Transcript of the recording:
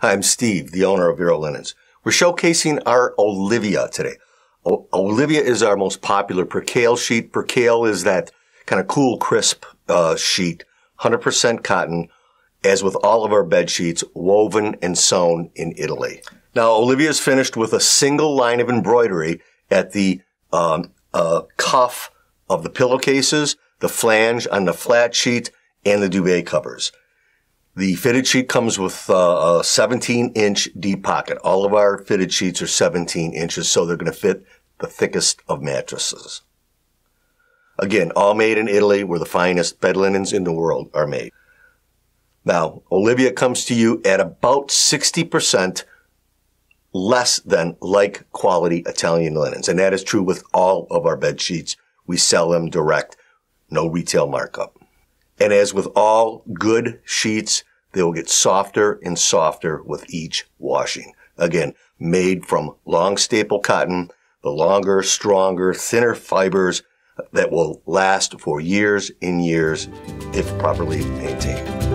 Hi, I'm Steve, the owner of Vero Linens. We're showcasing our Olivia today. O Olivia is our most popular percale sheet. Percale is that kind of cool, crisp uh, sheet, 100% cotton, as with all of our bed sheets, woven and sewn in Italy. Now, Olivia is finished with a single line of embroidery at the um, uh, cuff of the pillowcases, the flange on the flat sheet, and the duvet covers. The fitted sheet comes with uh, a 17 inch deep pocket. All of our fitted sheets are 17 inches, so they're going to fit the thickest of mattresses. Again, all made in Italy where the finest bed linens in the world are made. Now, Olivia comes to you at about 60% less than like quality Italian linens. And that is true with all of our bed sheets. We sell them direct, no retail markup. And as with all good sheets, they will get softer and softer with each washing. Again, made from long staple cotton, the longer, stronger, thinner fibers that will last for years and years if properly maintained.